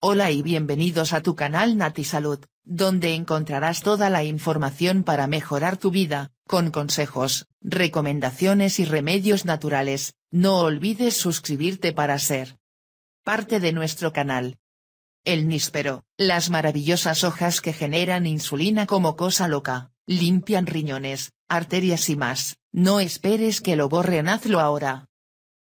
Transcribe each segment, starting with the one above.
Hola y bienvenidos a tu canal Nati Salud, donde encontrarás toda la información para mejorar tu vida, con consejos, recomendaciones y remedios naturales. No olvides suscribirte para ser parte de nuestro canal. El níspero, las maravillosas hojas que generan insulina como cosa loca, limpian riñones, arterias y más. No esperes que lo borren, hazlo ahora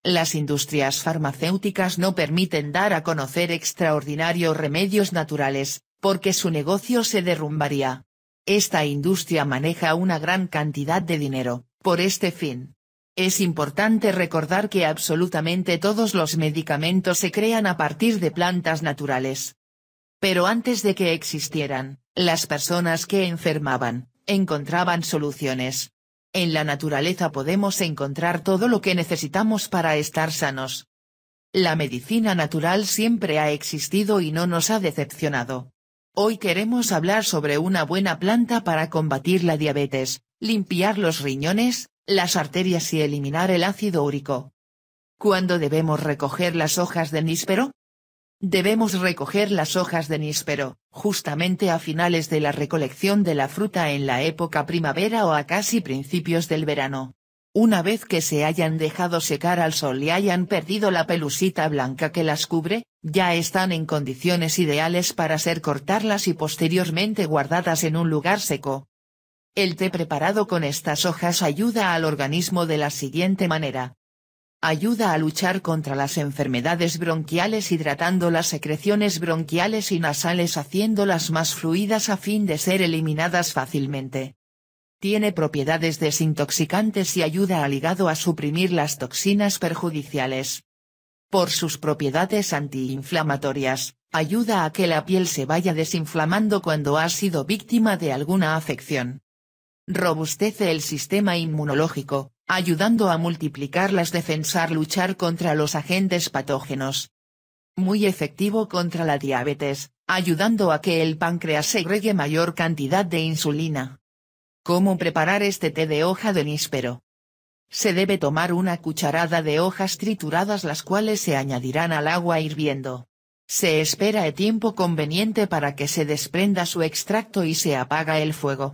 las industrias farmacéuticas no permiten dar a conocer extraordinarios remedios naturales, porque su negocio se derrumbaría. Esta industria maneja una gran cantidad de dinero, por este fin. Es importante recordar que absolutamente todos los medicamentos se crean a partir de plantas naturales. Pero antes de que existieran, las personas que enfermaban, encontraban soluciones, en la naturaleza podemos encontrar todo lo que necesitamos para estar sanos. La medicina natural siempre ha existido y no nos ha decepcionado. Hoy queremos hablar sobre una buena planta para combatir la diabetes, limpiar los riñones, las arterias y eliminar el ácido úrico. ¿Cuándo debemos recoger las hojas de níspero? Debemos recoger las hojas de níspero, justamente a finales de la recolección de la fruta en la época primavera o a casi principios del verano. Una vez que se hayan dejado secar al sol y hayan perdido la pelusita blanca que las cubre, ya están en condiciones ideales para ser cortarlas y posteriormente guardadas en un lugar seco. El té preparado con estas hojas ayuda al organismo de la siguiente manera, Ayuda a luchar contra las enfermedades bronquiales hidratando las secreciones bronquiales y nasales haciéndolas más fluidas a fin de ser eliminadas fácilmente. Tiene propiedades desintoxicantes y ayuda al hígado a suprimir las toxinas perjudiciales. Por sus propiedades antiinflamatorias, ayuda a que la piel se vaya desinflamando cuando ha sido víctima de alguna afección. Robustece el sistema inmunológico, ayudando a multiplicar las defensas luchar contra los agentes patógenos. Muy efectivo contra la diabetes, ayudando a que el páncreas segregue mayor cantidad de insulina. ¿Cómo preparar este té de hoja de níspero? Se debe tomar una cucharada de hojas trituradas las cuales se añadirán al agua hirviendo. Se espera el tiempo conveniente para que se desprenda su extracto y se apaga el fuego.